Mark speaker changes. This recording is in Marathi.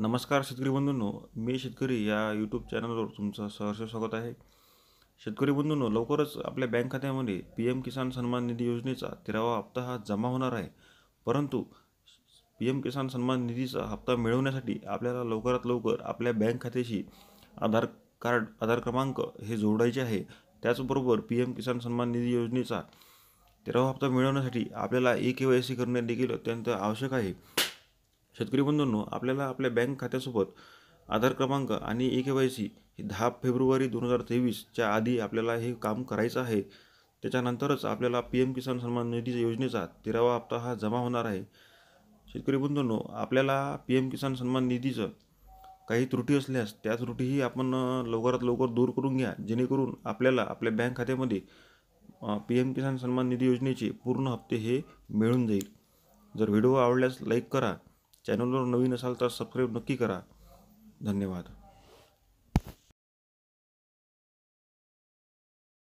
Speaker 1: नमस्कार शेतकरी बंधूंनो मी शेतकरी या यूट्यूब चॅनलवर तुमचं सहर्ष स्वागत आहे शेतकरी बंधूंनो लवकरच आपल्या बँक खात्यामध्ये पी एम किसान सन्मान निधी योजनेचा तेरावा हप्ता हा जमा होणार आहे परंतु पी एम किसान सन्मान निधीचा हप्ता मिळवण्यासाठी आपल्याला लवकरात लवकर आपल्या बँक खात्याशी आधार कार्ड आधार क्रमांक हे जोडायचे आहे त्याचबरोबर पी एम किसान सन्मान निधी योजनेचा तेरावा हप्ता मिळवण्यासाठी आपल्याला ए के वाय सी करणे देखील अत्यंत आवश्यक आहे शेतकरी बंधूंनो आपल्याला आपल्या बँक खात्यासोबत आधार क्रमांक आणि ए के वाय सी दहा फेब्रुवारी दोन हजार तेवीसच्या आधी आपल्याला हे काम करायचं आहे त्याच्यानंतरच आपल्याला पी एम किसान सन्मान निधी योजनेचा तेरावा हप्ता हा जमा होणार आहे शेतकरी बंधूंनो आपल्याला पी एम किसान सन्मान निधीचं काही त्रुटी असल्यास त्या त्रुटीही आपण लवकरात लवकर दूर करून घ्या जेणेकरून आपल्याला आपल्या बँक खात्यामध्ये पी एम किसान सन्मान निधी योजनेचे पूर्ण हप्ते हे मिळून जाईल जर व्हिडिओ आवडल्यास लाईक करा चॅनलवर नवीन असाल
Speaker 2: तर सबस्क्राईब नक्की करा धन्यवाद